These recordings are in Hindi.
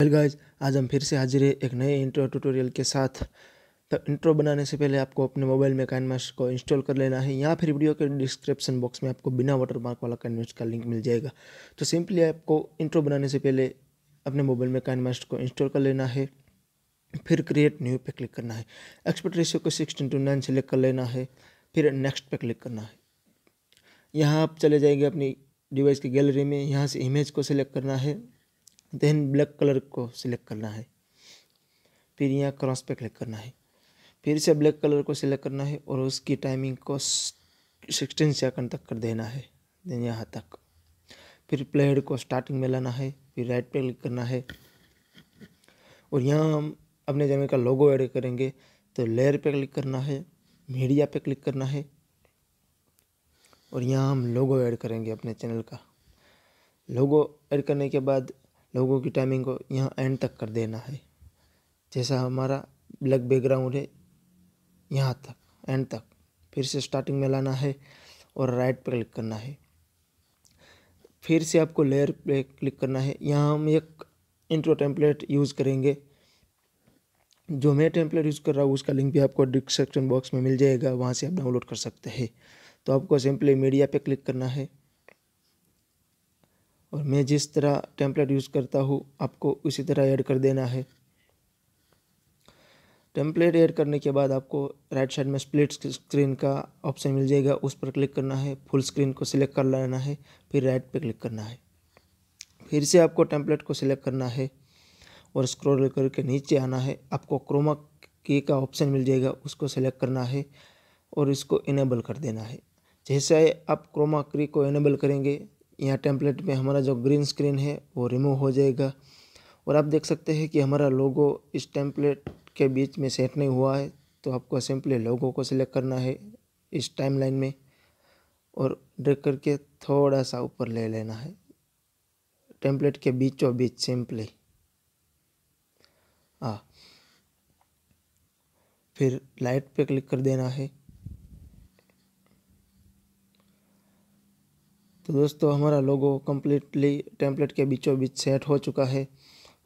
हेल गाइस आज हम फिर से हाजिर है एक नए इंट्रो ट्यूटोरियल के साथ तो इंट्रो बनाने से पहले आपको अपने मोबाइल में कैनवास को इंस्टॉल कर लेना है या फिर वीडियो के डिस्क्रिप्शन बॉक्स में आपको बिना वाटर मार्क वाला कैनवास का लिंक मिल जाएगा तो सिंपली आपको इंट्रो बनाने से पहले अपने मोबाइल में कैनवास को इंस्टॉल कर लेना है फिर क्रिएट न्यू पे क्लिक करना है एक्सपर्ट रेशियो को सिक्सटीन टू नाइन सेलेक्ट कर लेना है फिर नेक्स्ट पे क्लिक करना है यहाँ आप चले जाएंगे अपनी डिवाइस की गैलरी में यहाँ से इमेज को सिलेक्ट करना है देन ब्लैक कलर को सिलेक्ट करना है फिर यहाँ क्रॉस पे क्लिक करना है फिर से ब्लैक कलर को सिलेक्ट करना है और उसकी टाइमिंग को सिक्सटीन सेकंड तक कर देना है देन यहाँ तक फिर प्लेयर को स्टार्टिंग में लाना है फिर राइट पे क्लिक करना है और यहाँ हम अपने चैनल का लोगो ऐड करेंगे तो लेयर पे क्लिक करना है मीडिया पे क्लिक करना है और यहाँ हम लोगो ऐड करेंगे अपने चैनल का लोगो ऐड करने के बाद लोगों की टाइमिंग को यहाँ एंड तक कर देना है जैसा हमारा ब्लैक बैकग्राउंड है यहाँ तक एंड तक फिर से स्टार्टिंग में लाना है और राइट पर क्लिक करना है फिर से आपको लेयर पे क्लिक करना है यहाँ हम एक इंट्रो टेम्पलेट यूज़ करेंगे जो मैं टेम्पलेट यूज़ कर रहा हूँ उसका लिंक भी आपको डिस्क्रिप्शन बॉक्स में मिल जाएगा वहाँ से आप डाउनलोड कर सकते हैं तो आपको सिंपली मीडिया पे क्लिक करना है और मैं जिस तरह टेम्पलेट यूज़ करता हूँ आपको उसी तरह ऐड कर देना है टेम्पलेट ऐड करने के बाद आपको राइट साइड में स्प्लिट स्क्रीन का ऑप्शन मिल जाएगा उस पर क्लिक करना है फुल स्क्रीन को सिलेक्ट कर लेना है फिर राइट पर क्लिक करना है फिर से आपको टेम्पलेट को सिलेक्ट करना है और स्क्रॉल करके नीचे आना है आपको क्रोमा की का ऑप्शन मिल जाएगा उसको सिलेक्ट करना है और इसको इनेबल कर देना है जैसे आप क्रोमा क्री को इनेबल करेंगे यहाँ टेम्पलेट में हमारा जो ग्रीन स्क्रीन है वो रिमूव हो जाएगा और आप देख सकते हैं कि हमारा लोगो इस टेम्पलेट के बीच में सेट नहीं हुआ है तो आपको सिंपली लोगो को सिलेक्ट करना है इस टाइम लाइन में और ड्रैग करके थोड़ा सा ऊपर ले लेना है टेम्पलेट के बीचों बीच सिंपली हाँ फिर लाइट पे क्लिक कर देना है तो दोस्तों हमारा लोगो कम्प्लीटली टेम्पलेट के बीचों बीच सेट हो चुका है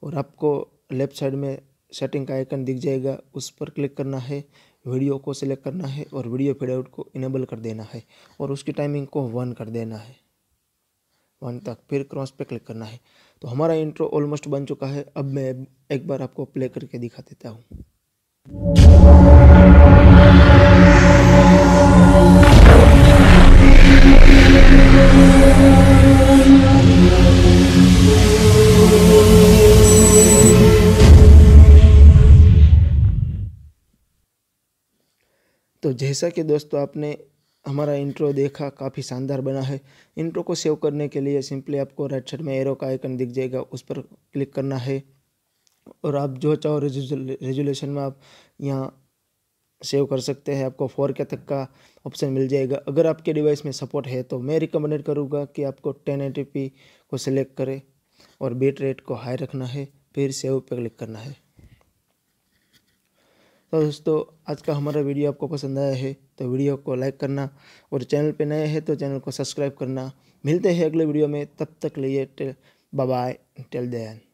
और आपको लेफ़्ट साइड में सेटिंग का आइकन दिख जाएगा उस पर क्लिक करना है वीडियो को सिलेक्ट करना है और वीडियो फीडआउट आउट को इनेबल कर देना है और उसकी टाइमिंग को वन कर देना है वन तक फिर क्रॉस पे क्लिक करना है तो हमारा इंट्रो ऑलमोस्ट बन चुका है अब मैं एक बार आपको प्ले करके दिखा देता हूँ तो जैसा कि दोस्तों आपने हमारा इंट्रो देखा काफ़ी शानदार बना है इंट्रो को सेव करने के लिए सिंपली आपको राइट साइड में एरो का आइकन दिख जाएगा उस पर क्लिक करना है और आप जो चाहो रेजुलेशन में आप यहाँ सेव कर सकते हैं आपको फोर के तक का ऑप्शन मिल जाएगा अगर आपके डिवाइस में सपोर्ट है तो मैं रिकमेंडेड करूँगा कि आपको टेन को सिलेक्ट करें और बीट रेट को हाई रखना है फिर सेव पर क्लिक करना है तो दोस्तों आज का हमारा वीडियो आपको पसंद आया है तो वीडियो को लाइक करना और चैनल पे नए हैं तो चैनल को सब्सक्राइब करना मिलते हैं अगले वीडियो में तब तक लिए टेल बाय टेल दैन